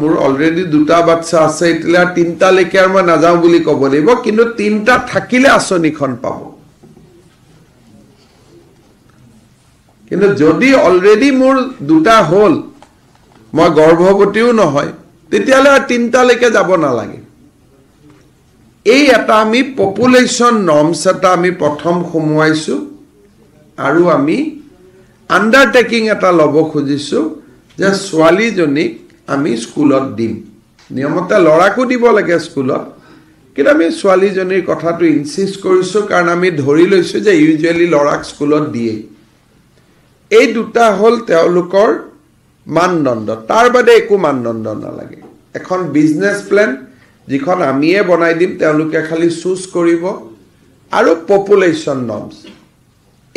মোৰ অলৰেডি দুটা বাচ্ছা আছে এতিয়া তিনিটালৈকে আৰু মই নাযাওঁ বুলি ক'ব লাগিব কিন্তু তিনিটা থাকিলে আঁচনিখন পাব কিন্তু যদি অলৰেডি মোৰ দুটা হ'ল মই গৰ্ভৱতীও নহয় তেতিয়াহ'লে আৰু তিনিটালৈকে যাব নালাগে এই এটা আমি পপুলেশ্যন নৰ্মছ এটা আমি প্ৰথম সোমোৱাইছোঁ আৰু আমি আণ্ডাৰটেকিং এটা ল'ব খুজিছোঁ যে ছোৱালীজনীক আমি স্কুলত দিম নিয়মতে ল'ৰাকো দিব লাগে স্কুলত কিন্তু আমি ছোৱালীজনীৰ কথাটো ইনচিষ্ট কৰিছোঁ কাৰণ আমি ধৰি লৈছোঁ যে ইউজুৱেলি ল'ৰাক স্কুলত দিয়েই এই দুটা হ'ল তেওঁলোকৰ মানদণ্ড তাৰ বাদে একো মানদণ্ড নালাগে এখন বিজনেছ প্লেন যিখন আমিয়ে বনাই দিম তেওঁলোকে খালি চুজ কৰিব আৰু পপুলেশ্যন নৰ্মছ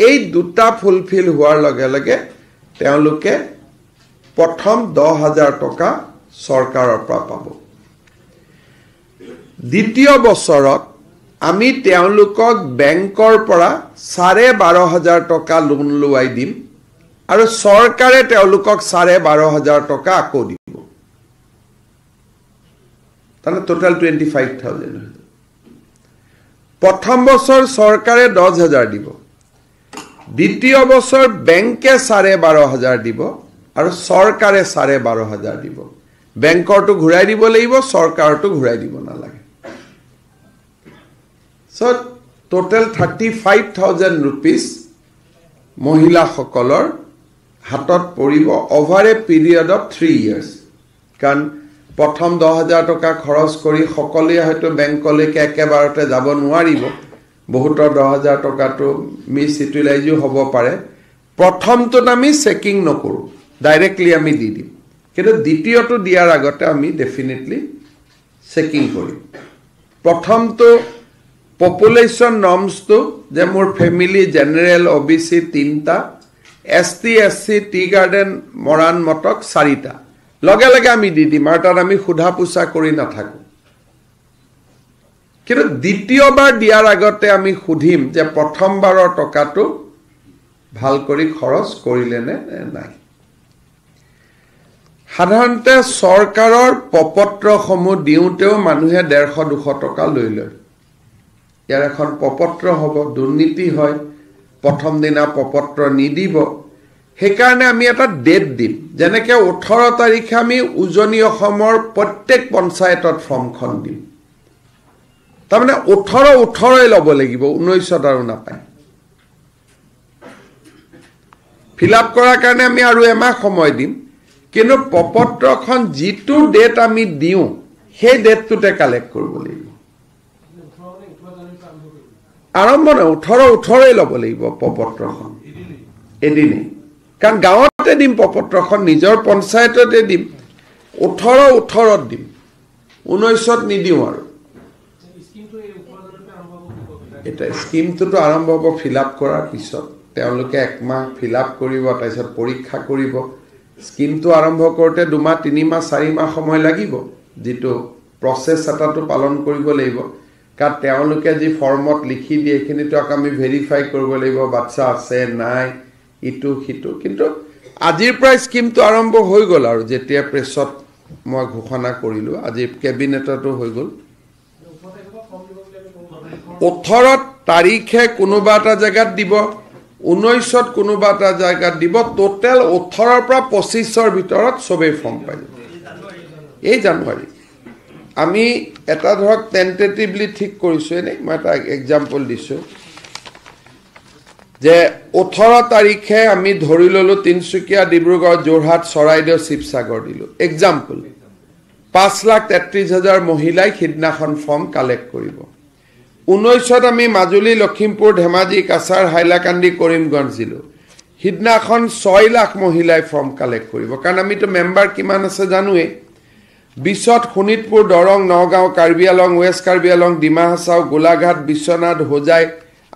এই দুটা ফুলফিল হোৱাৰ লগে লগে তেওঁলোকে প্ৰথম দহ হাজাৰ টকা চৰকাৰৰ পৰা পাব দ্বিতীয় বছৰত আমি তেওঁলোকক বেংকৰ পৰা চাৰে বাৰ হাজাৰ টকা লোন লোৱাই দিম আৰু চৰকাৰে তেওঁলোকক চাৰে বাৰ হাজাৰ টকা আকৌ দিব তাৰমানে টোটেল টুৱেণ্টি ফাইভ থাউজেণ্ড হৈ যাব প্ৰথম বছৰ চৰকাৰে দহ হাজাৰ দিব দ্বিতীয় বছৰ বেংকে চাৰে বাৰ হাজাৰ দিব আৰু চৰকাৰে চাৰে বাৰ হাজাৰ দিব বেংকৰটো ঘূৰাই দিব লাগিব চৰকাৰটো ঘূৰাই দিব নালাগে so' total thirty five thousand rupees মহিলাসকলৰ হাতত পৰিব over a period of three years কাৰণ প্ৰথম দহ হাজাৰ টকা খৰচ কৰি সকলোৱে হয়তো বেংকলৈকে একেবাৰতে যাব নোৱাৰিব বহুতৰ দহ হাজাৰ টকাটো মিছ ইউটিলাইজো হ'ব পাৰে প্ৰথমটোত আমি চেকিং নকৰোঁ ডাইৰেক্টলি আমি দি দিম কিন্তু দ্বিতীয়টো দিয়াৰ আগতে আমি ডেফিনেটলি চেকিং কৰিম প্ৰথমটো পপুলেশ্যন নৰ্মছটো যে মোৰ family general O' B C তিনিটা S T S C T garden Moran Matak চাৰিটা লগে লগে আমি দি দিম আৰু তাত আমি সোধা পোছা কৰি নাথাকোঁ কিন্তু দ্বিতীয়বাৰ দিয়াৰ আগতে আমি সুধিম যে প্ৰথমবাৰৰ টকাটো ভাল কৰি খৰচ কৰিলেনে নাই সাধাৰণতে চৰকাৰৰ প্ৰপত্ৰসমূহ দিওঁতেও মানুহে ডেৰশ দুশ টকা লৈ লয় ইয়াৰ এখন প্ৰপত্ৰ হ'ব দুৰ্নীতি হয় প্ৰথম দিনা প্ৰপত্ৰ নিদিব সেইকাৰণে আমি এটা ডেট দিম যেনেকৈ ওঠৰ তাৰিখে আমি উজনি অসমৰ প্ৰত্যেক পঞ্চায়তত ফৰ্মখন দিম তাৰমানে ওঠৰ ওঠৰই ল'ব লাগিব ঊনৈছত আৰু নাপায় ফিল আপ কৰাৰ কাৰণে আমি আৰু এমাহ সময় দিম কিন্তু প্ৰপত্ৰখন যিটো ডেট আমি দিওঁ সেই ডেটটোতে কালেক্ট কৰিব লাগিব আৰম্ভণে ওঠৰ ওঠৰেই ল'ব লাগিব প্ৰপত্ৰখন এদিনেই কাৰণ গাঁৱতে দিম প্ৰপত্ৰখন নিজৰ পঞ্চায়ততে দিম ওঠৰ ওঠৰত দিম ঊনৈছত নিদিওঁ আৰু এতিয়া স্কিমটোতো আৰম্ভ হ'ব ফিল আপ কৰাৰ পিছত তেওঁলোকে একমাহ ফিল আপ কৰিব তাৰপিছত পৰীক্ষা কৰিব স্কিমটো আৰম্ভ কৰোঁতে দুমাহ তিনিমাহ চাৰিমাহ সময় লাগিব যিটো প্ৰচেছ এটাটো পালন কৰিব লাগিব কাৰণ তেওঁলোকে যি ফৰ্মত লিখি দিয়ে সেইখিনিতো আকৌ আমি ভেৰিফাই কৰিব লাগিব বাচ্ছা আছে নাই ইটো সিটো কিন্তু আজিৰ পৰাই স্কিমটো আৰম্ভ হৈ গ'ল আৰু যেতিয়া প্ৰেছত মই ঘোষণা কৰিলোঁ আজি কেবিনেটতো হৈ গ'ল ওঠৰ তাৰিখে কোনোবা এটা জেগাত দিব ঊনৈছত কোনোবা এটা জেগাত দিব টোটেল ওঠৰৰ পৰা পঁচিছৰ ভিতৰত চবেই ফৰ্ম পাই যাব এই জানুৱাৰী আমি এটা ধৰক টেণ্টেটিভলি ঠিক কৰিছোঁ এনেই মই এটা এক্সাম্পল দিছোঁ যে ওঠৰ তাৰিখে আমি ধৰি ল'লোঁ তিনিচুকীয়া ডিব্ৰুগড় যোৰহাট চৰাইদেউ শিৱসাগৰ দিলোঁ এক্সাম্পল পাঁচ লাখ তেত্ৰিছ হাজাৰ মহিলাই সিদিনাখন ফৰ্ম কালেক্ট কৰিব ঊনৈছত আমি মাজুলী লখিমপুৰ ধেমাজি কাছাৰ হাইলাকান্দি কৰিমগঞ্জ জিলোঁ সিদিনাখন ছয় লাখ মহিলাই ফৰ্ম কালেক্ট কৰিব কাৰণ আমিতো মেম্বাৰ কিমান আছে জানোৱেই বিশ্বত শোণিতপুৰ দৰং নগাঁও কাৰ্বি আলং ৱেষ্ট কাৰ্বি আলং ডিমা হাছাও গোলাঘাট বিশ্বনাথ হোজাই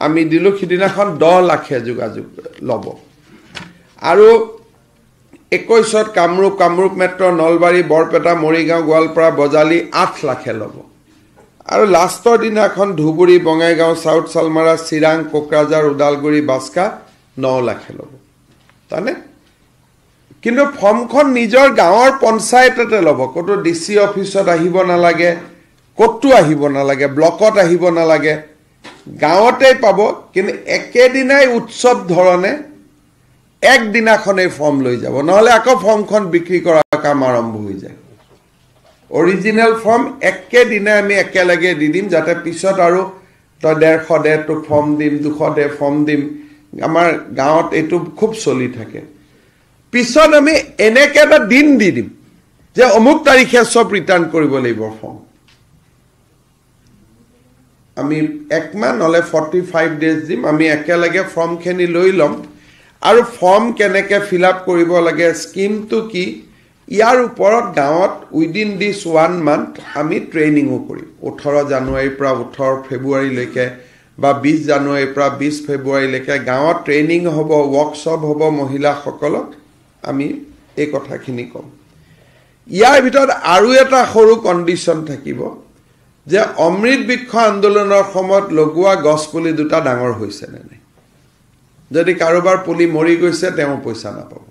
আমি দিলোঁ সিদিনাখন দহ লাখে যোগাযোগ ল'ব আৰু একৈছত কামৰূপ কামৰূপ মেট্ৰ' নলবাৰী বৰপেটা মৰিগাঁও গোৱালপাৰা বজালি আঠ লাখে ল'ব আৰু লাষ্টৰ দিনাখন ধুবুৰী বঙাইগাঁও চাউথ চালমাৰা চিৰাং কোকৰাঝাৰ ওদালগুৰি বাস্কা ন লাখে ল'ব তাৰমানে কিন্তু ফৰ্মখন নিজৰ গাঁৱৰ পঞ্চায়ততে ল'ব ক'তো ডি চি অফিচত আহিব নালাগে ক'তো আহিব নালাগে ব্লকত আহিব নালাগে গাঁৱতেই পাব কিন্তু একেদিনাই উৎসৱ ধৰণে একদিনাখনেই ফৰ্ম লৈ যাব নহ'লে আকৌ ফৰ্মখন বিক্ৰী কৰা কাম আৰম্ভ হৈ যায় অৰিজিনেল ফৰ্ম একেদিনাই আমি একেলগে দি দিম যাতে পিছত আৰু তই ডেৰশ দে তোক ফৰ্ম দিম দুশ দে ফৰ্ম দিম আমাৰ গাঁৱত এইটো খুব চলি থাকে পিছত আমি এনেকৈ এটা দিন দি দিম যে অমুক তাৰিখে চব ৰিটাৰ্ণ কৰিব লাগিব ফৰ্ম আমি একমাহ নহ'লে ফৰ্টি ফাইভ ডেজ দিম আমি একেলগে ফৰ্মখিনি লৈ ল'ম আৰু ফৰ্ম কেনেকৈ ফিল আপ কৰিব লাগে স্কীমটো কি ইয়াৰ ওপৰত গাঁৱত উইডিন দিছ ওৱান মান্থ আমি ট্ৰেইনিঙো কৰিম ওঠৰ জানুৱাৰীৰ পৰা ওঠৰ ফেব্ৰুৱাৰীলৈকে বা বিছ জানুৱাৰীৰ পৰা বিছ ফেব্ৰুৱাৰীলৈকে গাঁৱত ট্ৰেইনিং হ'ব ৱৰ্কশ্বপ হ'ব মহিলাসকলক আমি এই কথাখিনি ক'ম ইয়াৰ ভিতৰত আৰু এটা সৰু কণ্ডিশ্যন থাকিব যে অমৃত বৃক্ষ আন্দোলনৰ সময়ত লগোৱা গছপুলি দুটা ডাঙৰ হৈছেনে নাই যদি কাৰোবাৰ পুলি মৰি গৈছে তেওঁ পইচা নাপাব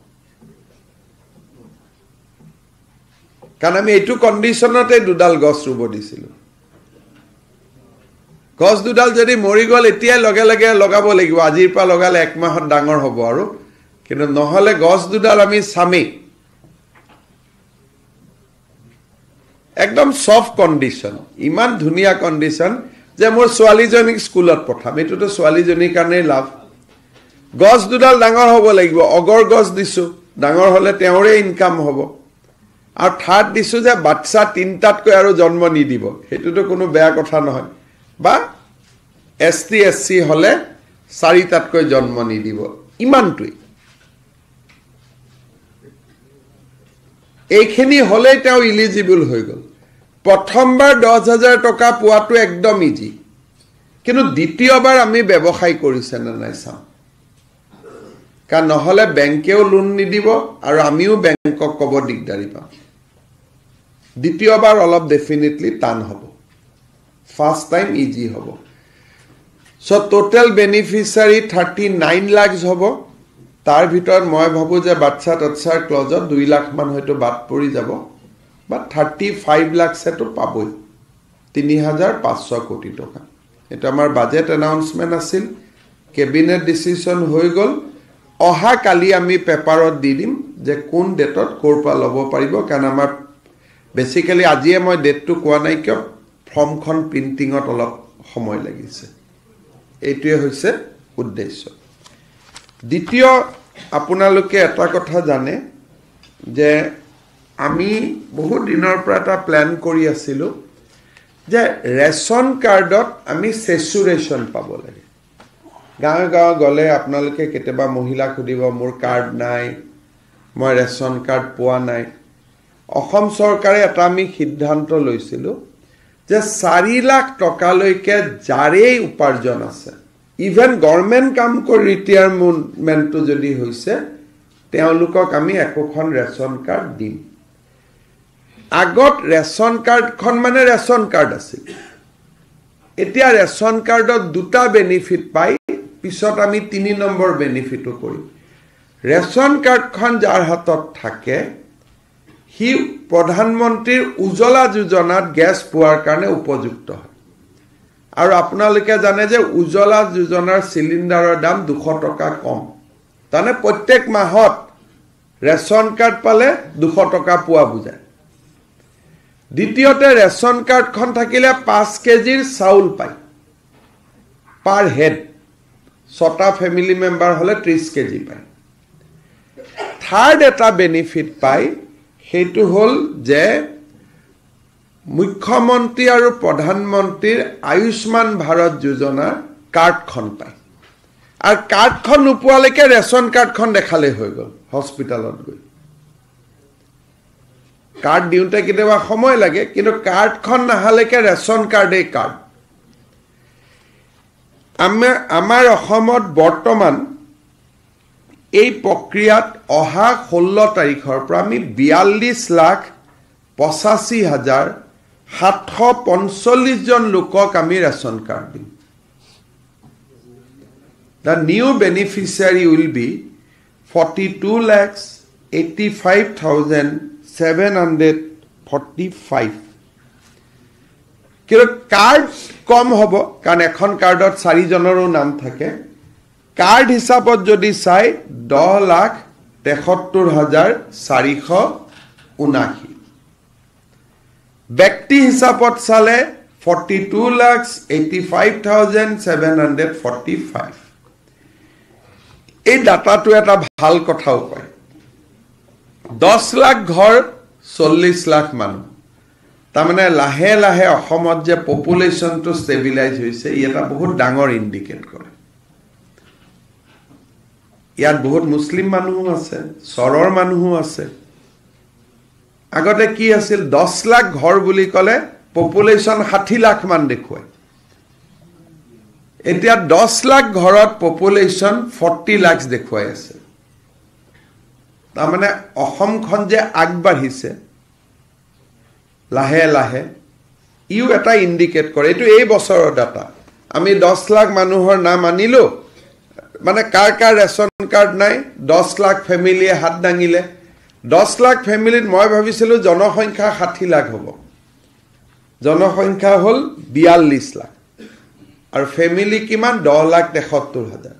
কাৰণ আমি এইটো কণ্ডিশ্যনতে দুডাল গছ ৰুব দিছিলোঁ গছ দুডাল যদি মৰি গ'ল এতিয়াই লগে লগে লগাব লাগিব আজিৰ পৰা লগালে একমাহত ডাঙৰ হ'ব আৰু কিন্তু নহ'লে গছ দুডাল আমি চামেই একদম চফ্ট কণ্ডিশ্যন ইমান ধুনীয়া কণ্ডিশ্যন যে মোৰ ছোৱালীজনীক স্কুলত পঠাম এইটোতো ছোৱালীজনীৰ কাৰণেই লাভ গছ দুডাল ডাঙৰ হ'ব লাগিব অগৰ গছ দিছোঁ ডাঙৰ হ'লে তেওঁৰে ইনকাম হ'ব আৰু থাৰ্ড দিছোঁ যে বাচ্ছা তিনিটাতকৈ আৰু জন্ম নিদিব সেইটোতো কোনো বেয়া কথা নহয় বা এছ টি এছ চি হ'লে চাৰিটাতকৈ জন্ম নিদিব ইমানটোৱেই এইখিনি হ'লেই তেওঁ ইলিজিবল হৈ গ'ল প্ৰথমবাৰ দহ হাজাৰ টকা পোৱাটো একদম ইজি কিন্তু দ্বিতীয়বাৰ আমি ব্যৱসায় কৰিছেনে নাই চাওঁ কাৰণ নহ'লে বেংকেও লোন নিদিব আৰু আমিও বেংকক ক'ব দিগদাৰি পাওঁ দ্বিতীয়বাৰ অলপ ডেফিনেটলি টান হ'ব ফাৰ্ষ্ট টাইম ইজি হ'ব so' total beneficiary thirty nine lakhs হ'ব তাৰ ভিতৰত মই ভাবোঁ যে বাচ্ছা তৎসাৰ ক্লজত দুই লাখমান হয়তো বাট পৰি যাব বা থাৰ্টি ফাইভ লাখছেতো পাবই তিনি হাজাৰ পাঁচশ কোটি টকা এইটো আমাৰ বাজেট এনাউন্সমেণ্ট আছিল কেবিনেট ডিচিশ্যন হৈ গ'ল অহাকালি আমি পেপাৰত দি দিম যে কোন ডেটত ক'ৰ পৰা ল'ব পাৰিব কাৰণ আমাৰ বেচিকেলি আজিয়ে মই ডেটটো কোৱা নাই কিয় ফৰ্মখন প্ৰিণ্টিঙত অলপ সময় লাগিছে এইটোৱে হৈছে উদ্দেশ্য দ্বিতীয় আপোনালোকে এটা কথা জানে যে আমি বহুত দিনৰ পৰা এটা প্লেন কৰি আছিলোঁ যে ৰেচন কাৰ্ডত আমি চেচুৰেশ্যন পাব লাগে গাঁৱে গাঁৱে গ'লে আপোনালোকে কেতিয়াবা মহিলাক সুধিব মোৰ কাৰ্ড নাই মই ৰেচন কাৰ্ড পোৱা নাই অসম চৰকাৰে এটা আমি সিদ্ধান্ত লৈছিলোঁ যে চাৰি লাখ টকালৈকে যাৰেই উপাৰ্জন আছে ইভেন গভৰ্ণমেণ্ট কাম কৰি ৰিটায়াৰমেণ্টটো যদি হৈছে তেওঁলোকক আমি একোখন ৰেচন কাৰ্ড দিম আগত ৰেচন কাৰ্ডখন মানে ৰেচন কাৰ্ড আছিল এতিয়া ৰেচন কাৰ্ডত দুটা বেনিফিট পাই পিছত আমি তিনি নম্বৰ বেনিফিটো কৰিম ৰেচন কাৰ্ডখন যাৰ হাতত থাকে সি প্ৰধানমন্ত্ৰীৰ উজ্বলা যোজনাত গেছ পোৱাৰ কাৰণে উপযুক্ত হয় আৰু আপোনালোকে জানে যে উজ্বলা যোজনাৰ চিলিণ্ডাৰৰ দাম দুশ টকা কম তাৰমানে প্ৰত্যেক মাহত ৰেচন কাৰ্ড পালে দুশ টকা পোৱা বুজায় দ্বিতীয়তে ৰেচন কাৰ্ডখন থাকিলে পাঁচ কেজিৰ চাউল পায় পাৰ হেড ছটা ফেমিলি মেম্বাৰ হ'লে ত্ৰিছ কেজি পায় থাৰ্ড এটা বেনিফিট পায় সেইটো হ'ল যে মুখ্যমন্ত্ৰী আৰু প্ৰধানমন্ত্ৰীৰ আয়ুষ্মান ভাৰত যোজনাৰ কাৰ্ডখন পায় আৰু কাৰ্ডখন নোপোৱালৈকে ৰেচন কাৰ্ডখন দেখালেই হৈ গ'ল হস্পিটেলত গৈ কাৰ্ড দিওঁতে কেতিয়াবা সময় লাগে কিন্তু কাৰ্ডখন নহালৈকে ৰেচন কাৰ্ডেই কাৰ্ড আমাৰ আমাৰ অসমত বৰ্তমান এই প্ৰক্ৰিয়াত অহা ষোল্ল তাৰিখৰ পৰা আমি বিয়াল্লিছ লাখ পঁচাশী হাজাৰ সাতশ পঞ্চল্লিছজন লোকক আমি ৰেচন কাৰ্ড দিম the new beneficiary will be forty two lakhs eighty five thousand seven hundred forty five কিন্তু কাৰ্ড কম হ'ব কাৰণ এখন কাৰ্ডত চাৰিজনৰো নাম থাকে কাৰ্ড হিচাপত যদি চাই দহ লাখ তেসত্তৰ হাজাৰ চাৰিশ ঊনাশী ব্যক্তি হিচাপত চালে forty two lakh eighty five thousand seven hundred forty five এই ডাটাটো এটা ভাল কথাও কয় দহ লাখ ঘৰ চল্লিছ লাখ মানুহ তাৰমানে লাহে লাহে অসমত যে পপুলেশ্যনটো ষ্টেবিলাইজ হৈছে ই এটা বহুত ডাঙৰ ইণ্ডিকেট কৰে ইয়াত বহুত মুছলিম মানুহো আছে চৰৰ মানুহো আছে আগতে কি আছিল দহ লাখ ঘৰ বুলি ক'লে পপুলেশ্যন ষাঠি লাখ মান দেখুৱায় এতিয়া দহ লাখ ঘৰত পপুলেশ্যন ফৰ্টি লাখ দেখুৱাই আছে তাৰমানে অসমখন যে আগবাঢ়িছে লাহে লাহে ইও এটা ইণ্ডিকেট কৰে এইটো এই বছৰৰ ডাটা আমি দহ লাখ মানুহৰ নাম আনিলোঁ মানে কাৰ কাৰ ৰেচন কাৰ্ড নাই দহ লাখ ফেমিলিয়ে হাত দাঙিলে দহ লাখ ফেমিলিত মই ভাবিছিলোঁ জনসংখ্যা ষাঠি লাখ হ'ব জনসংখ্যা হ'ল বিয়াল্লিছ লাখ আৰু ফেমিলি কিমান দহ লাখ তেসত্তৰ হাজাৰ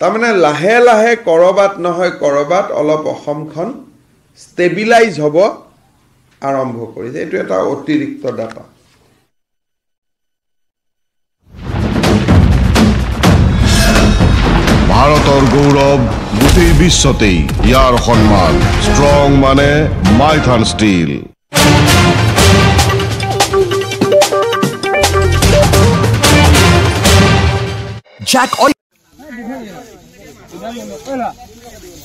তাৰমানে লাহে লাহে ক'ৰবাত নহয় ক'ৰবাত অলপ অসমখন ষ্টেবিলাইজ হ'ব আৰম্ভ কৰিছে এইটো এটা অতিৰিক্ত ডাটা বাংলার গৌরব গোটেই বিশ্বতেই ইয়ার সন্মান স্ট্রং মানে মাইথান স্টিল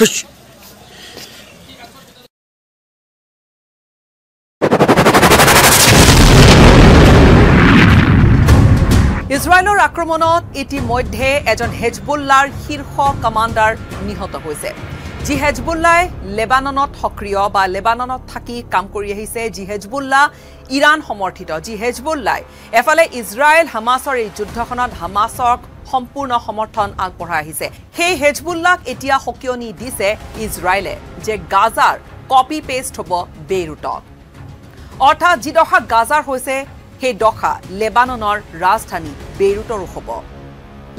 Хыщ! ইজৰাইলৰ আক্ৰমণত ইতিমধ্যে এজন হেজবুল্লাৰ শীৰ্ষ কামাণ্ডাৰ নিহত হৈছে জি হেজবুল্লাই লেবাননত সক্ৰিয় বা লেবাননত থাকি কাম কৰি আহিছে জি হেজবুল্লা ইৰাণ সমৰ্থিত জি হেজবুল্লাই এফালে ইজৰাইল হামাছৰ এই যুদ্ধখনত হামাছক সম্পূৰ্ণ সমৰ্থন আগবঢ়াই আহিছে সেই হেজবুল্লাক এতিয়া সকিয়নি দিছে ইজৰাইলে যে গাজাৰ কপি পেষ্ট হ'ব বেইৰুটক অৰ্থাৎ যিডখা গাজাৰ হৈছে সেই দশা লেবাননৰ ৰাজধানী বেইৰুটৰো হ'ব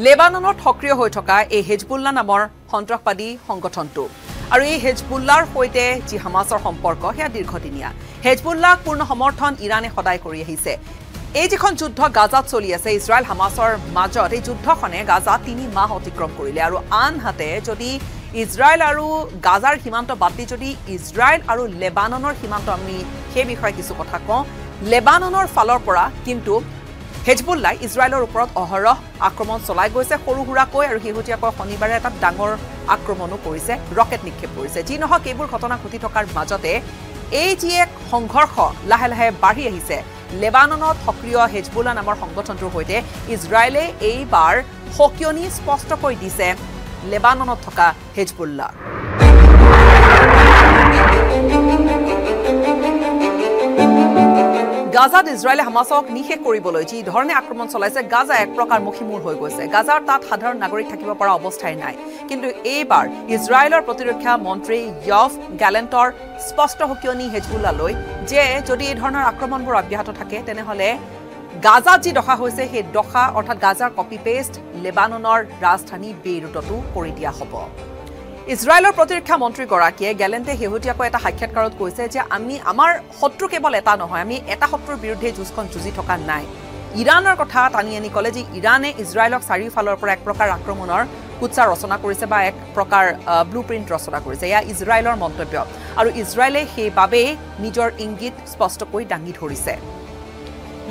লেবাননত সক্ৰিয় হৈ থকা এই হেজবুল্লা নামৰ সন্ত্ৰাসবাদী সংগঠনটো আৰু এই হেজবুল্লাৰ সৈতে যি হামাছৰ সম্পৰ্ক সেয়া দীৰ্ঘদিনীয়া হেজবুল্লাক পূৰ্ণ সমৰ্থন ইৰাণে সদায় কৰি আহিছে এই যিখন যুদ্ধ গাজাত চলি আছে ইজৰাইল হামাছৰ মাজত এই যুদ্ধখনে গাজাত তিনি মাহ অতিক্ৰম কৰিলে আৰু আনহাতে যদি ইজৰাইল আৰু গাজাৰ সীমান্ত বাদ দি যদি ইজৰাইল আৰু লেবাননৰ সীমান্ত আমি সেই বিষয়ে কিছু কথা কওঁ লেবাননৰ ফালৰ পৰা কিন্তু হেজবুল্লাই ইজৰাইলৰ ওপৰত অহৰহ আক্ৰমণ চলাই গৈছে সৰু সুৰাকৈ আৰু শেহতীয়াকৈ শনিবাৰে এটা ডাঙৰ আক্ৰমণো কৰিছে ৰকেট নিক্ষেপ কৰিছে যি নহওক এইবোৰ ঘটনা ঘটি থকাৰ মাজতে এই যি এক সংঘৰ্ষ লাহে লাহে বাঢ়ি আহিছে লেবাননত সক্ৰিয় হেজবুলা নামৰ সংগঠনটোৰ সৈতে ইজৰাইলে এইবাৰ সকিয়নি স্পষ্টকৈ দিছে লেবাননত থকা হেজবুল্লা গাজাত ইজৰাইলে হামাছক নিষেধ কৰিবলৈ যি ধৰণে আক্ৰমণ চলাইছে গাজা এক প্ৰকাৰ মুখীমূৰ হৈ গৈছে গাজাৰ তাত সাধাৰণ নাগৰিক থাকিব পৰা অৱস্থাই নাই কিন্তু এইবাৰ ইজৰাইলৰ প্ৰতিৰক্ষা মন্ত্ৰী য়ফ গেলেণ্টৰ স্পষ্ট সকিয়নি হেজবুল্লালৈ যে যদি এই ধৰণৰ আক্ৰমণবোৰ অব্যাহত থাকে তেনেহ'লে গাজাত যি দশা হৈছে সেই দশা অৰ্থাৎ গাজাৰ কপি পেষ্ট লেবাননৰ ৰাজধানী বেইৰুটতো কৰি দিয়া হ'ব ইজৰাইলৰ প্ৰতিৰক্ষা মন্ত্ৰীগৰাকীয়ে গেলেণ্টে শেহতীয়াকৈ এটা সাক্ষাৎকাৰত কৈছে যে আমি আমাৰ শত্ৰু কেৱল এটা নহয় আমি এটা শত্ৰুৰ বিৰুদ্ধে যুঁজখন যুঁজি থকা নাই ইৰাণৰ কথা টানি আনি ক'লে যে ইৰাণে ইজৰাইলক চাৰিওফালৰ পৰা এক প্ৰকাৰ আক্ৰমণৰ কুৎসা ৰচনা কৰিছে বা এক প্ৰকাৰ ব্লু প্ৰিণ্ট ৰচনা কৰিছে এয়া ইজৰাইলৰ মন্তব্য আৰু ইজৰাইলে সেইবাবেই নিজৰ ইংগিত স্পষ্টকৈ দাঙি ধৰিছে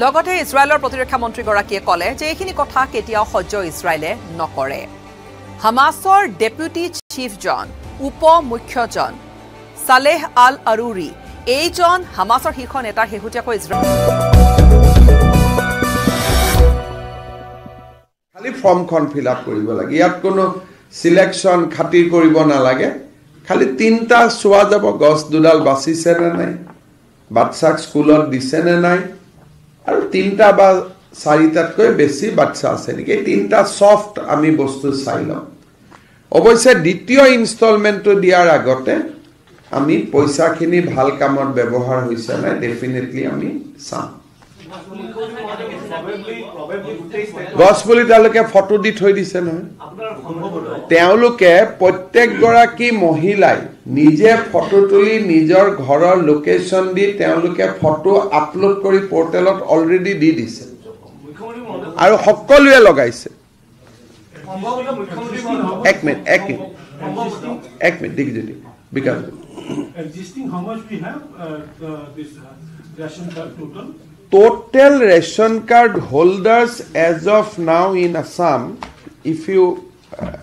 লগতে ইজৰাইলৰ প্ৰতিৰক্ষা মন্ত্ৰীগৰাকীয়ে ক'লে যে এইখিনি কথা কেতিয়াও সহ্য ইজৰাইলে নকৰে হামাছৰ ডেপুটি চিফজন উপ মুখ্যজন চালেহ আল আৰুৰি এইজন হামাছৰ শীৰ্ষ নেতাৰ শেহতীয়াকৈ ইজৰাইল খালী ফৰ্মখন ফিল আপ কৰিব লাগে ইয়াত কোনো চিলেকশ্যন খাতিৰ কৰিব নালাগে খালী তিনিটা চোৱা যাব গছ দুডাল বাচিছে নে নাই বাচ্ছাক স্কুলত দিছে নে নাই আৰু তিনিটা বা চাৰিটাতকৈ বেছি বাচ্ছা আছে নেকি তিনিটা চফ্ট আমি বস্তু চাই লওঁ অৱশ্যে দ্বিতীয় ইনষ্টলমেণ্টটো দিয়াৰ আগতে আমি পইচাখিনি ভাল কামত ব্যৱহাৰ হৈছে নাই ডেফিনেটলি আমি চাম গছপুলিতালৈকে ফটো দি থৈ দিছে নহয় তেওঁলোকে প্ৰত্যেকগৰাকী মহিলাই নিজে ফটো তুলি নিজৰ ঘৰৰ লোকেশ্যন দি তেওঁলোকে ফটো আপলোড কৰি পৰ্টেলত অলৰেডি দি দিছে আৰু সকলোৱে লগাইছে সম্ভবত মুখ্যমন্ত্রী মানো এক মিনিট এক minute because resisting how much we have this ration card total ration card holders as of now in Assam if you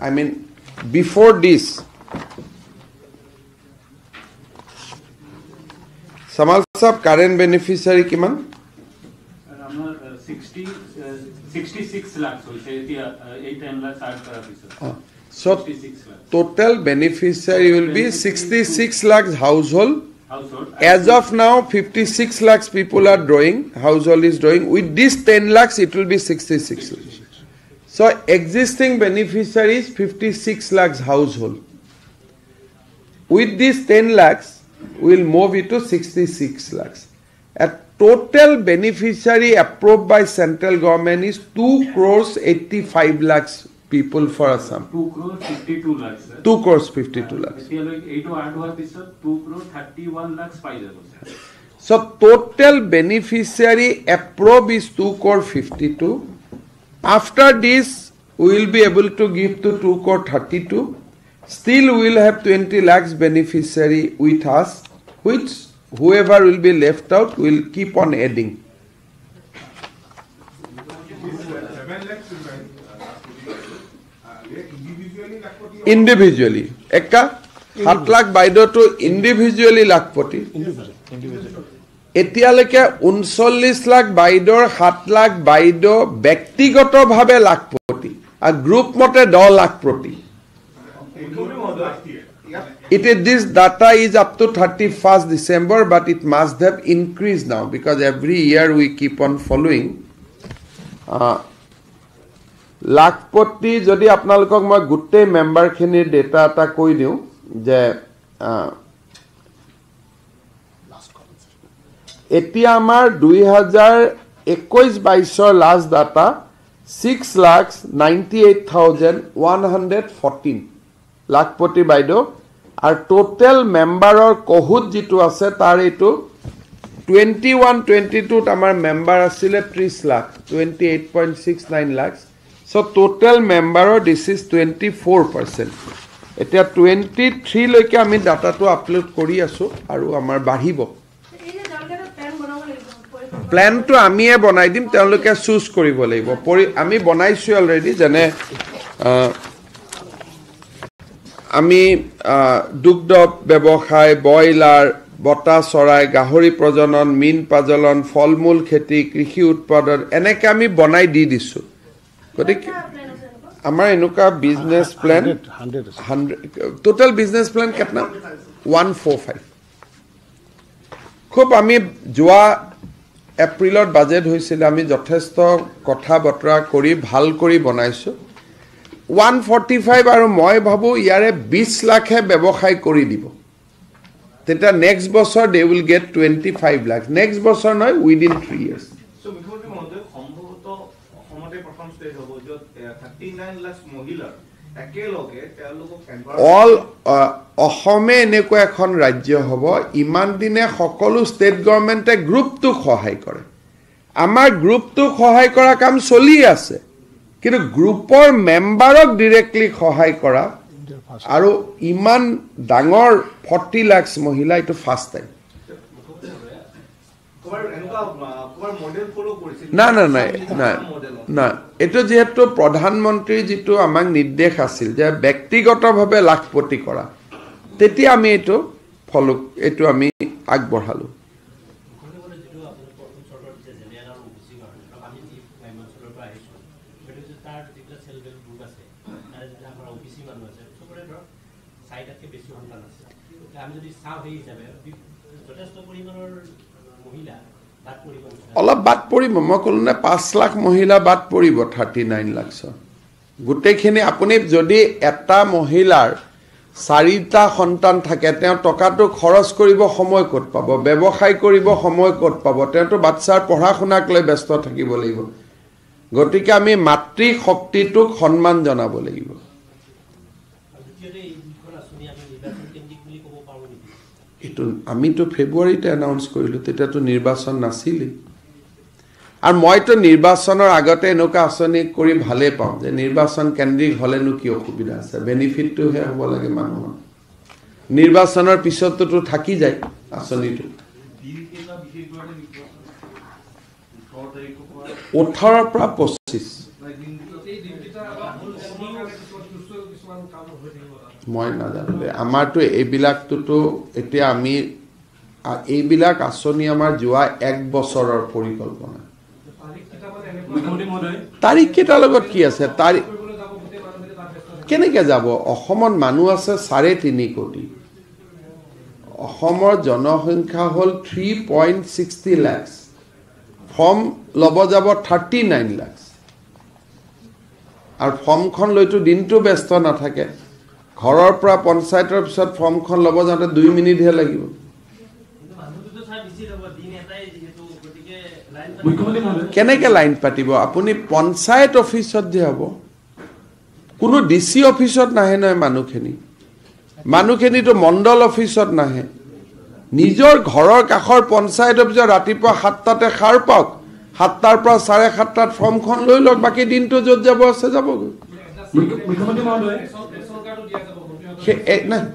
I mean before this সমাজ সব কারেন্ট বেনিফিসিয়ারি কিমান আমাৰ 60 66 lakhs હોય છે તે 8 લાખ 60 કરા So total beneficiary will be 66 lakhs household. household. As of now, 56 lakhs people are drawing. Household is drawing. With this 10 lakhs, it will be 66 lakhs. So existing beneficiary is 56 lakhs household. With this 10 lakhs, we will move it to 66 lakhs a total beneficiary approved by central government is 2 crores 85 lakhs people for Assam. 2 crores 52 lakhs. Sir. 2 crores 52 lakhs. এইটো 2 crores 31 lakhs পাই So total beneficiary approved is 2 crore 52. After this we will be able to give to 2 crore 32. Still we will have 20 lakhs beneficiary with us which whoever will be left out will keep on adding. Individually. Eka? Hatlak Baidotu individually lakpoti. Etialeke unsolis lak baido, hatlak baido, bektigoto habe lakpoti. A group mote do lakpoti. It is this data is up to 31st December, but it must have increased now because every year we keep on following. Lakhpati, jodi apnaal kog ma gutte member khini data ata koi diu, je eti amar 2021-22 last data 6 lakhs 98,114. Lakhpati by do. আৰু total মেম্বাৰৰ কহুত যিটো আছে তাৰ এইটো twenty one twenty টুত আমাৰ member আছিলে ত্ৰিছ lakh twenty eight point six nine lakh so' total মেম্বাৰৰ this is twenty four percent এতিয়া টুৱেণ্টি থ্ৰীলৈকে আমি ডাটাটো আপলোড কৰি আছোঁ আৰু আমাৰ বাঢ়িব প্লেনটো আমিয়ে বনাই দিম তেওঁলোকে চুজ কৰিব লাগিব পৰি আমি বনাইছোঁ অলৰেডি যেনে আমি দুগ্ধ ব্যৱসায় ব্ৰইলাৰ বতা চৰাই গাহৰি প্ৰজনন মীন পাজলন ফল মূল খেতি কৃষি উৎপাদন এনেকৈ আমি বনাই দি দিছোঁ গতিকে আমাৰ এনেকুৱা business plan hundred total business plan কেতনা ওৱান ফ'ৰ ফাইভ খুব আমি যোৱা এপ্ৰিলত বাজেট হৈছিলে আমি যথেষ্ট কথা বতৰা কৰি ভাল কৰি বনাইছোঁ ওৱান ফৰ্টি ফাইভ আৰু মই ভাবোঁ ইয়াৰে বিছ লাখে ব্যৱসায় কৰি দিব তেতিয়া নেক্সট বছৰ they will get twenty five lakh next বছৰ নহয় উইদিন থ্ৰী ইয়াৰ্ছ অল অসমে এনেকুৱা এখন ৰাজ্য হ'ব ইমান দিনে সকলো ষ্টেট গভৰ্ণমেণ্টে গ্ৰুপটোক সহায় কৰে আমাৰ গ্ৰুপটোক সহায় কৰা কাম চলি আছে কিন্তু গ্ৰুপৰ মেম্বাৰক ডিৰেক্টলি সহায় কৰা আৰু ইমান ডাঙৰ ফৰ্টি লাখছ মহিলা এইটো ফাৰ্ষ্ট টাইম নাই নাই নাই নাই নাই এইটো যিহেতু প্ৰধানমন্ত্ৰীৰ যিটো আমাক নিৰ্দেশ আছিল যে ব্যক্তিগতভাৱে লাখপতি কৰা তেতিয়া আমি এইটো ফলো এইটো আমি আগবঢ়ালোঁ অলপ বাদ পৰিব মই ক'লো নে পাঁচ লাখ মহিলা বাদ পৰিব থাৰ্টি নাইন লাখছৰ গোটেইখিনি আপুনি যদি এটা মহিলাৰ চাৰিটা সন্তান থাকে তেওঁ টকাটো খৰচ কৰিব সময় ক'ত পাব ব্যৱসায় কৰিব সময় ক'ত পাব তেওঁতো বাচ্ছাৰ পঢ়া শুনাক লৈ ব্যস্ত থাকিব লাগিব গতিকে আমি মাতৃশক্তিটোক সন্মান জনাব লাগিব এইটো আমিতো ফেব্ৰুৱাৰীতে এনাউন্স কৰিলোঁ তেতিয়াতো নিৰ্বাচন নাছিলেই আৰু মইতো নিৰ্বাচনৰ আগতে এনেকুৱা আঁচনি কৰি ভালেই পাওঁ যে নিৰ্বাচন কেন্দ্ৰিক হ'লেনো কি অসুবিধা আছে বেনিফিটটোহে হ'ব লাগে মানুহৰ নিৰ্বাচনৰ পিছততো থাকি যায় আঁচনিটো ওঠৰৰ পৰা পঁচিছ মই নাজানো দে আমাৰতো এইবিলাকটোতো এতিয়া আমি এইবিলাক আঁচনি আমাৰ যোৱা এক বছৰৰ পৰিকল্পনা তাৰিখ কেইটাৰ লগত কি আছে তাৰিখ কেনেকৈ যাব অসমত মানুহ আছে চাৰে তিনি কোটি অসমৰ জনসংখ্যা হ'ল three point sixty lakh form ল'ব যাব থাৰ্টি নাইন লাখ আৰু ফৰ্মখন লৈতো দিনটো ব্যস্ত নাথাকে ঘৰৰ পৰা পঞ্চায়তৰ পিছত ফৰ্মখন ল'ব যাওঁতে দুই মিনিটহে লাগিব কেনেকে লাইন পাতিব আপুনি পঞ্চায়ত অফিচত যে হ'ব কোনো ডি চি অফিচত নাহে নহয় মানুহখিনি মানুহখিনিতো মণ্ডল অফিচত নাহে নিজৰ ঘৰৰ কাষৰ পঞ্চায়ত অফিচত ৰাতিপুৱা সাতটাতে সাৰ পাওক সাতটাৰ পৰা চাৰে সাতটাত ফৰ্মখন লৈ লওক বাকী দিনটো য'ত যাব আছে যাবগৈ নাই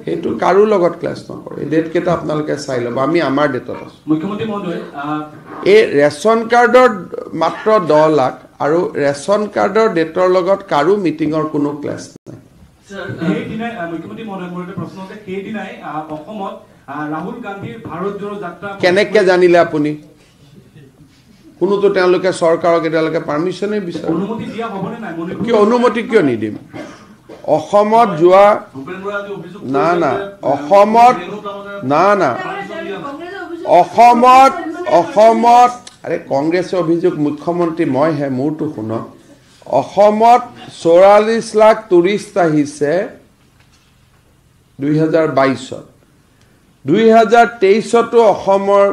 সেইটো কাৰো লগত ক্লাছ নকৰে ডেটকেইটা আপোনালোকে চাই ল'ব আমি আমাৰ ডেটত আছোঁ মুখ্যমন্ত্ৰী মহোদয় এই ৰেচন কাৰ্ডৰ মাত্ৰ দহ লাখ আৰু ৰেচন কাৰ্ডৰ ডেটৰ লগত কাৰো মিটিঙৰ কোনো ক্লাছ নাই কেনেকে জানিলে আপুনি কোনোতো তেওঁলোকে চৰকাৰক এতিয়ালৈকে পাৰ্মিশ্যনেই বিচাৰে কিয় অনুমতি কিয় নিদিম অসমত যোৱা না না অসমত না না অসমত অসমত আৰে কংগ্ৰেছৰ অভিযোগ মুখ্যমন্ত্ৰী মইহে মোৰটো শুনক অসমত চৌৰাল্লিছ লাখ টুৰিষ্ট আহিছে দুহেজাৰ বাইছত দুই হাজাৰ তেইছতো অসমৰ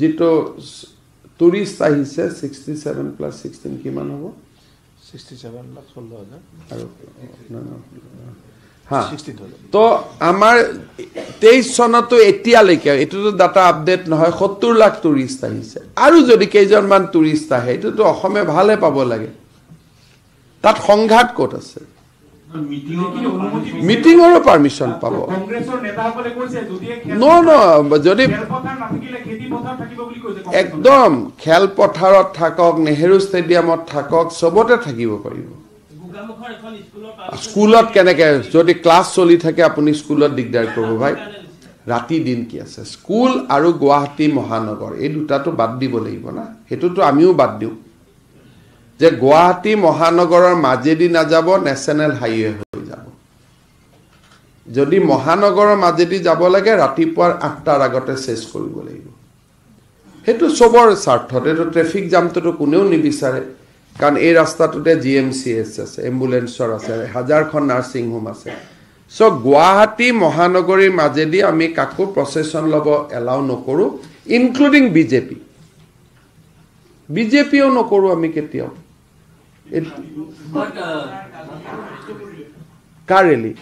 যিটো টুৰিষ্ট আহিছে ছিক্সটি ছেভেন প্লাছ ছিক্সটিন কিমান হ'ব তো আমাৰ তেইছ চনতো এতিয়ালৈকে এইটোতো ডাটা আপডেট নহয় সত্তৰ লাখ টুৰিষ্ট আহিছে আৰু যদি কেইজনমান টুৰিষ্ট আহে এইটোতো অসমে ভালে পাব লাগে তাত সংঘাত ক'ত আছে মিটিঙৰো পাৰ্মিশ্যন পাব ন ন যদি একদম খেলপথাৰত থাকক নেহেৰু ষ্টেডিয়ামত থাকক চবতে থাকিব পাৰিব স্কুলত কেনেকৈ যদি ক্লাছ চলি থাকে আপুনি স্কুলত দিগদাৰ কৰিব ভাই ৰাতি দিন কি আছে স্কুল আৰু গুৱাহাটী মহানগৰ এই দুটাটো বাদ দিব লাগিব না সেইটোতো আমিও বাদ দিওঁ যে গুৱাহাটী মহানগৰৰ মাজেদি নাযাব নেশ্যনেল হাইৱে হৈ যাব যদি মহানগৰৰ মাজেদি যাব লাগে ৰাতিপুৱাৰ আঠটাৰ আগতে চেচ কৰিব লাগিব সেইটো চবৰ স্বাৰ্থত এইটো ট্ৰেফিক জামটোতো কোনেও নিবিচাৰে কাৰণ এই ৰাস্তাটোতে জি এম চি এছ আছে এম্বুলেঞ্চৰ আছে হাজাৰখন নাৰ্ছিং হোম আছে চ' গুৱাহাটী মহানগৰীৰ মাজেদি আমি কাকো প্ৰচেচন ল'ব এলাউ নকৰোঁ ইনক্লুডিং বি জে বিজেপি বিজেপিও নকৰোঁ আমি কেতিয়াও কাৰ ৰেলী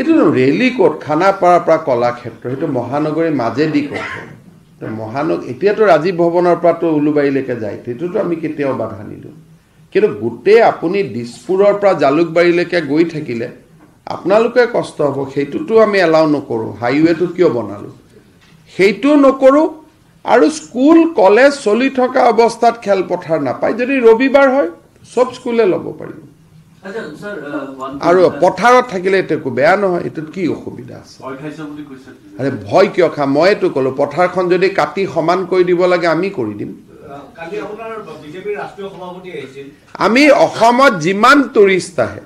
এইটো ৰেলী ক'ত খানাপাৰাৰ পৰা কলাক্ষেত্ৰ সেইটো মহানগৰীৰ মাজেদি ক'ত মহানগ এতিয়াতো ৰাজীৱ ভৱনৰ পৰাতো উলুবাৰীলৈকে যায় সেইটোতো আমি কেতিয়াও বাধা নিদিওঁ কিন্তু গোটেই আপুনি দিছপুৰৰ পৰা জালুকবাৰীলৈকে গৈ থাকিলে আপোনালোকে কষ্ট হ'ব সেইটোতো আমি এলাউ নকৰোঁ হাইৱেটো কিয় বনালোঁ সেইটো নকৰোঁ আৰু স্কুল কলেজ চলি থকা অৱস্থাত খেলপথাৰ নাপায় যদি ৰবিবাৰ হয় চব স্কুলে ল'ব পাৰিব আৰু পথাৰত থাকিলে একো বেয়া নহয় এইটোত কি অসুবিধা আছে আৰে ভয় কিয় খা মই এইটো ক'লোঁ পথাৰখন যদি কাটি সমান কৰি দিব লাগে আমি কৰি দিম আমি অসমত যিমান টুৰিষ্ট আহে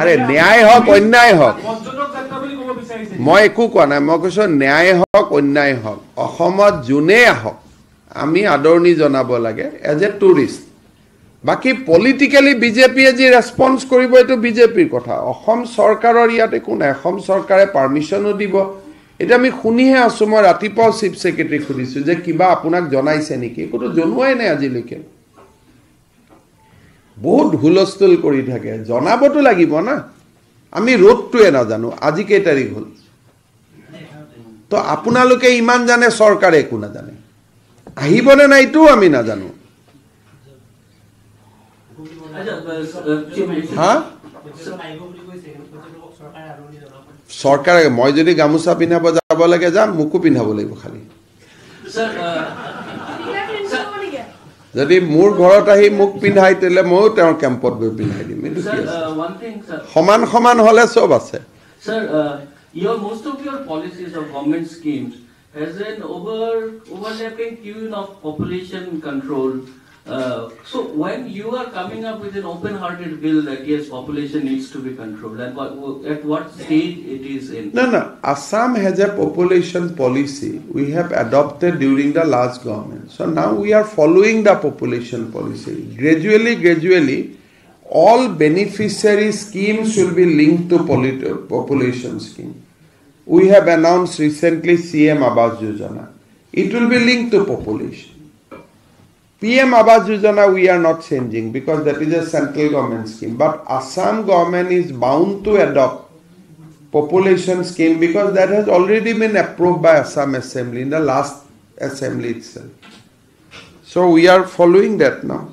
আৰে ন্যায় হওক অন্যায় হওক মই একো কোৱা নাই মই কৈছো ন্যায় হওক অন্যায় হওক অসমত যোনেই আহক আমি আদৰণি জনাব লাগে এজ এ টুৰিষ্ট বাকী পলিটিকেলি বিজেপিয়ে যি ৰেছপন্স কৰিব এইটো বিজেপিৰ কথা অসম চৰকাৰৰ ইয়াত একো নাই অসম চৰকাৰে পাৰ্মিশ্যনো দিব এতিয়া আমি শুনিহে আছোঁ মই ৰাতিপুৱাও চিফ ছেক্ৰেটাৰীক সুধিছোঁ যে কিবা আপোনাক জনাইছে নেকি একোতো জনোৱাই নাই আজিলৈকে বহুত হুলস্থুল কৰি থাকে জনাবতো লাগিব না আমি ৰ'দটোৱে নাজানো আজি কেই তাৰিখ হ'ল তো আপোনালোকে ইমান জানে চৰকাৰে একো নাজানে আহিব আহিবনে নাইটো আমি নাজানো হা চৰকাৰে মই যদি গামোচা পিন্ধাব যাব লাগে যাম মোকো পিন্ধাব লাগিব খালি যদি মোৰ ঘৰত আহি মোক পিন্ধাই তেতিয়া ময়ো তেওঁৰ কেম্পত গৈ পিন্ধাই দিম এইটো কি আছে সমান সমান হ'লে চব আছে has an over, overlapping tune of population control. Uh, so when you are coming up with an open-hearted bill that yes, population needs to be controlled, and what, at what stage it is in? No, no. Assam has a population policy we have adopted during the last government. So now we are following the population policy. Gradually, gradually, all beneficiary schemes will be linked to population scheme we have announced recently CM Abbas Yojana. It will be linked to population. PM Abbas Yojana we are not changing because that is a central government scheme. But Assam government is bound to adopt population scheme because that has already been approved by Assam Assembly in the last assembly itself. So we are following that now.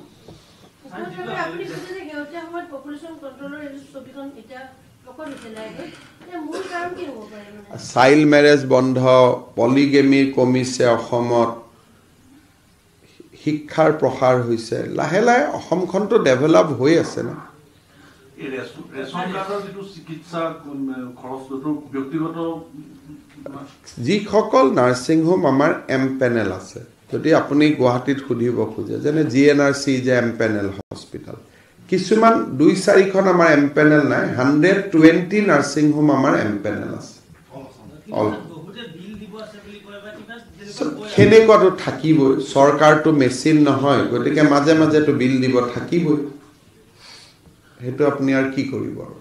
Child marriage বন্ধ polygamy কমিছে অসমত শিক্ষাৰ প্ৰসাৰ হৈছে লাহে লাহে অসমখনতো develop হৈ আছে ন যিসকল নাৰ্ছিং হোম আমাৰ এম পেনেল আছে যদি আপুনি গুৱাহাটীত সুধিব খোজে যেনে জি এন আৰ চি যে এম পেনেল হস্পিটেল কিছুমান দুই চাৰিখন আমাৰ এম পেনেল নাই হাণ্ড্ৰেড টুৱেণ্টি নাৰ্ছিং হোম আমাৰ এম পেনেল আছে সেনেকুৱাটো থাকিবই চৰকাৰটো মেচিন নহয় গতিকে মাজে মাজেতো বিল দিব থাকিবই সেইটো আপুনি আৰু কি কৰিব আৰু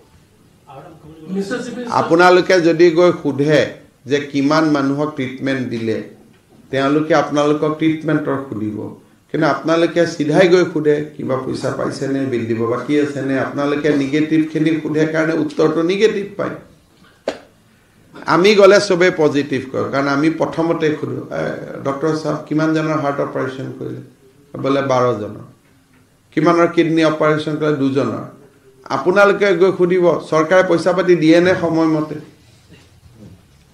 আপোনালোকে যদি গৈ সোধে যে কিমান মানুহক ট্ৰিটমেণ্ট দিলে তেওঁলোকে আপোনালোকক ট্ৰিটমেণ্টৰ সুধিব কিন্তু আপোনালোকে চিধাই গৈ সোধে কিবা পইচা পাইছেনে বিল দিব বাকী আছেনে আপোনালোকে নিগেটিভখিনি সোধে কাৰণে উত্তৰটো নিগেটিভ পায় আমি গ'লে চবেই পজিটিভ কৰোঁ কাৰণ আমি প্ৰথমতে সোধোঁ ডক্টৰ চাহাব কিমানজনৰ হাৰ্ট অপাৰেশ্যন কৰিলে বোলে বাৰজনৰ কিমানৰ কিডনী অপাৰেশ্যন কৰিলে দুজনৰ আপোনালোকে গৈ সুধিব চৰকাৰে পইচা পাতি দিয়ে নে সময়মতে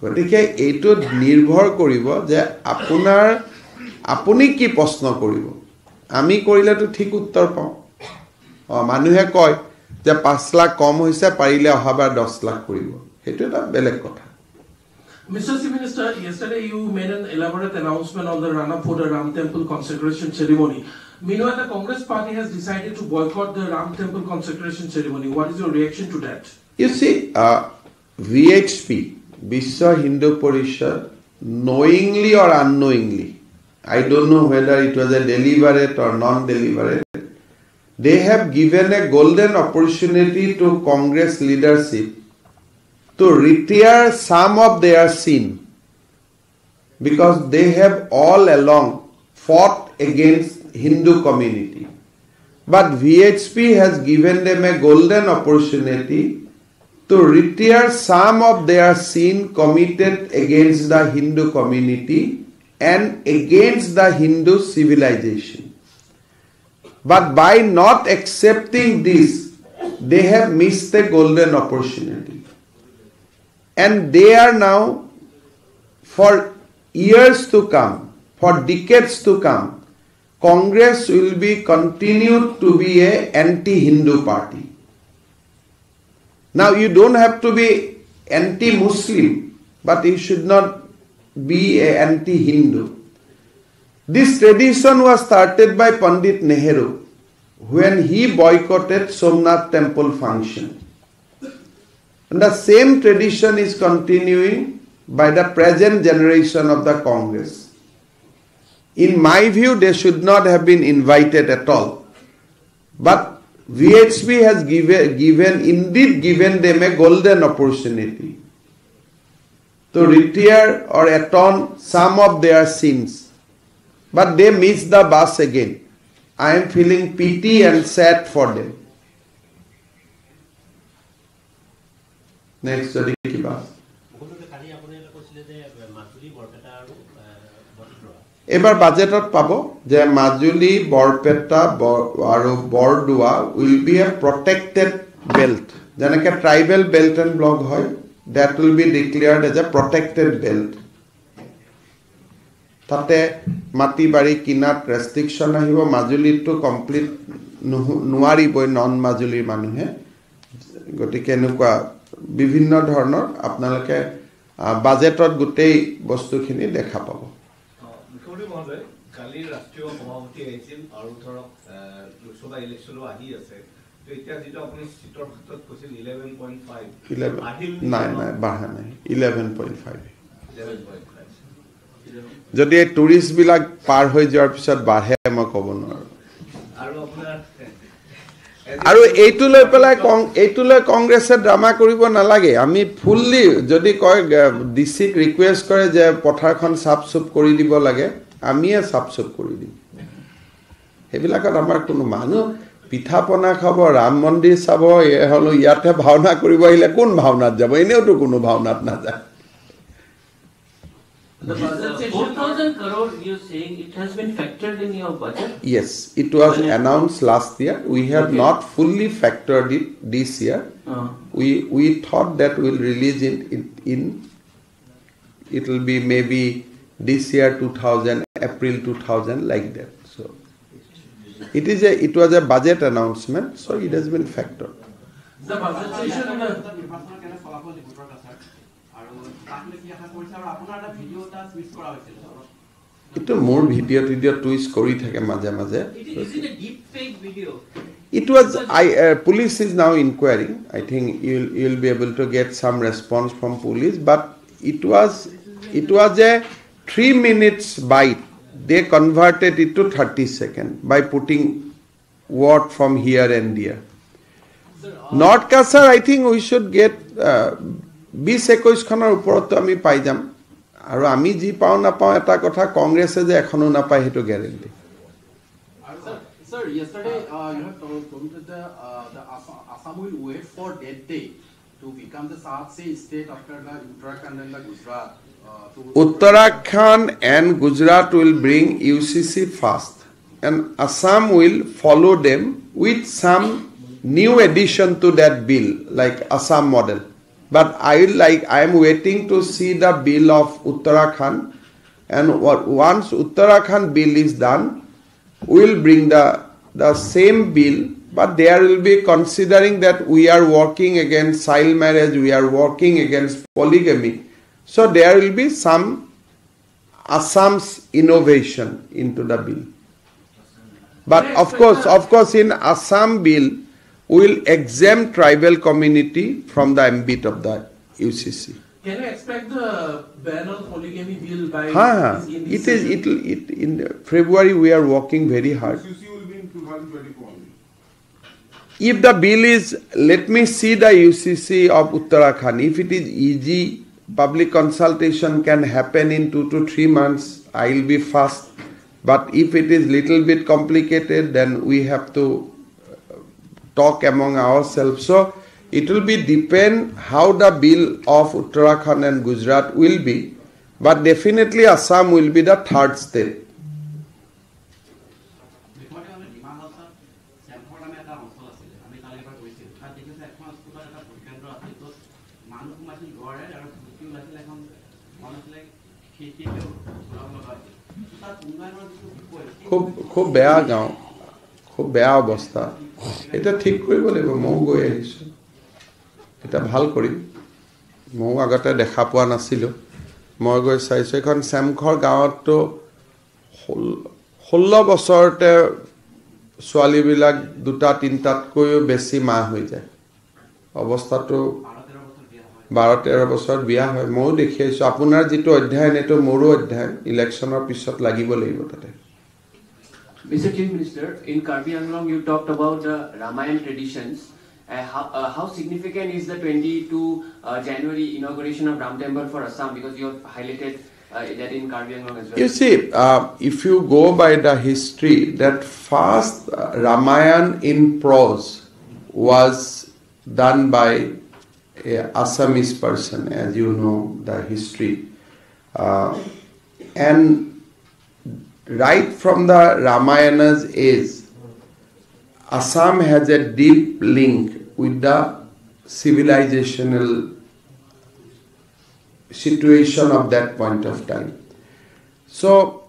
গতিকে এইটো নিৰ্ভৰ কৰিব যে আপোনাৰ আপুনি কি প্ৰশ্ন কৰিব আমি কৰিলেতো ঠিক উত্তৰ পাওঁ অঁ মানুহে কয় যে পাঁচ লাখ কম হৈছে পাৰিলে অহাবাৰ দহ লাখ কৰিব সেইটো এটা বেলেগ কথা Mr. Chief Minister, yesterday you made an elaborate announcement on the run up for the Ram Temple consecration ceremony. Meanwhile, the Congress party has decided to boycott the Ram Temple consecration ceremony. What is your reaction to that? You see, uh, VHP, Vishwa Hindu Parishad, knowingly or unknowingly, I don't know whether it was a deliberate or non-deliberate, they have given a golden opportunity to Congress leadership to retire some of their sin because they have all along fought against Hindu community. But VHP has given them a golden opportunity to retire some of their sin committed against the Hindu community and against the Hindu civilization. But by not accepting this, they have missed the golden opportunity. And they are now, for years to come, for decades to come, Congress will be continued to be a anti-Hindu party. Now you don't have to be anti-Muslim, but you should not be anti-Hindu. This tradition was started by Pandit Nehru when he boycotted Somnath temple function. And the same tradition is continuing by the present generation of the Congress. In my view, they should not have been invited at all. But VHP has give, given, indeed given them a golden opportunity. to retire or atone some of their sins. But they miss the bus again. I am feeling pity and sad for them. Next, study Kibas. এবার বাজেটত পাব যে মাজুলী বৰপেটা আৰু Bordowa will be a protected belt যেনেকৈ tribal belt and block হয় that will be declared as a protected belt তাতে মাটি বাৰী কিনাত ৰেষ্ট্ৰিকশ্যন আহিব মাজুলীততো কমপ্লিট নোৱাৰিবই নন মাজুলীৰ মানুহে গতিকে এনেকুৱা বিভিন্ন ধৰণৰ আপোনালোকে বাজেটত গোটেই বস্তুখিনি দেখা পাব মুখ্যমন্ত্ৰী মহোদয় কালি ৰাষ্ট্ৰীয় সভাপতি আহিছিল আৰু ধৰক লোকসভা ইলেকশ্যনো আহি আছে যদি টুৰিষ্ট বিলাক পাৰ হৈ যোৱাৰ পিছত বাঢ়ে মই ক'ব নোৱাৰো আৰু এইটো লৈ পেলাই এইটো লৈ কংগ্ৰেছে ড্ৰামা কৰিব নালাগে আমি ফুল্লি যদি কয় ডি চিক ৰিকুৱেষ্ট কৰে যে পথাৰখন চাফ চুফ কৰি দিব লাগে আমিয়ে চাফ চুফ কৰি দিম সেইবিলাকত আমাৰ কোনো মানুহ পিথাপনা খবর রাম মন্দির সাবো ই হলো ইয়াতে ভাবনা করিবা হিলা কোন ভাবনা যাব এনেও তো কোন ভাবনাত না যায় 2000 করর you saying it has been factored in your budget yes it was announce last year we have not fully factored this year uh we we thought that will release in in it will be maybe this year 2000 April 2000 like that it is a it was a budget announcement so' it has been factor এইটো মোৰ video' টিডিঅ' টুইচ কৰি থাকে মাজে মাজে it was I police is now inquiry I think you'll you'll be able to get some response from police but it was it was a three minutes bite they converted it to 30 second by putting what from here and there. North Cachar I think we should get বিছ একৈশখনৰ ওপৰতো আমি পাই যাম আৰু আমি যি পাওঁ নাপাওঁ এটা কথা কংগ্ৰেছে যে এখনো নাপায় সেইটো guarantee state Uttarakhand and Gujarat will bring UCC first and Assam will follow them with some new addition to that bill like Assam model. But I like I am waiting to see the bill of Uttarakhand and once Uttarakhand bill is done, we will bring the, the same bill but there will be considering that we are working against child marriage, we are working against polygamy so there will be some Assam's innovation into the bill. But of course, of course, in Assam bill, we will exempt tribal community from the ambit of the UCC. Can I expect the ban on polygamy bill by? Ha, it is. It it in February we are working very hard. UCC will be in 2024 If the bill is, let me see the UCC of Uttarakhand. If it is easy public consultation can happen in two to three months. I'll be fast. But if it is little bit complicated, then we have to uh, talk among ourselves. So it will be depend how the bill of Uttarakhand and Gujarat will be. But definitely Assam will be the third state. খুব খুব বেয়া গাঁও খুব বেয়া অৱস্থা এতিয়া ঠিক কৰিব লাগিব ময়ো গৈ আহিছোঁ এতিয়া ভাল কৰিম ময়ো আগতে দেখা পোৱা নাছিলোঁ মই গৈ চাইছোঁ এইখন চেমখৰ গাঁৱততো ষোল্ল ষোল্ল বছৰতে ছোৱালীবিলাক দুটা তিনিটাতকৈও বেছি মাহ হৈ যায় অৱস্থাটো বাৰ তেৰ বছৰত বিয়া হয় ময়ো দেখি আহিছোঁ আপোনাৰ যিটো অধ্যয়ন এইটো মোৰো অধ্যয়ন ইলেকশ্যনৰ পিছত লাগিব লাগিব তাতে Mr. Chief Minister, in Karbi Anglong, you talked about the Ramayan traditions. Uh, how, uh, how, significant is the 22 uh, January inauguration of Ram Temple for Assam? Because you have highlighted uh, that in Karbi Anglong as well. You see, uh, if you go by the history, that first uh, Ramayan in prose was done by a Assamese person, as you know the history. and right from the Ramayana's age, Assam has a deep link with the civilizational situation of that point of time. So,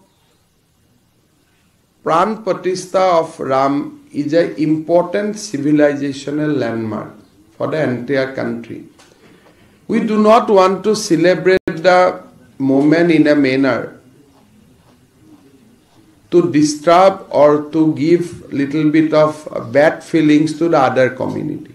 Pran Patista of Ram is an important civilizational landmark for the entire country. We do not want to celebrate the moment in a manner to disturb or to give little bit of bad feelings to the other community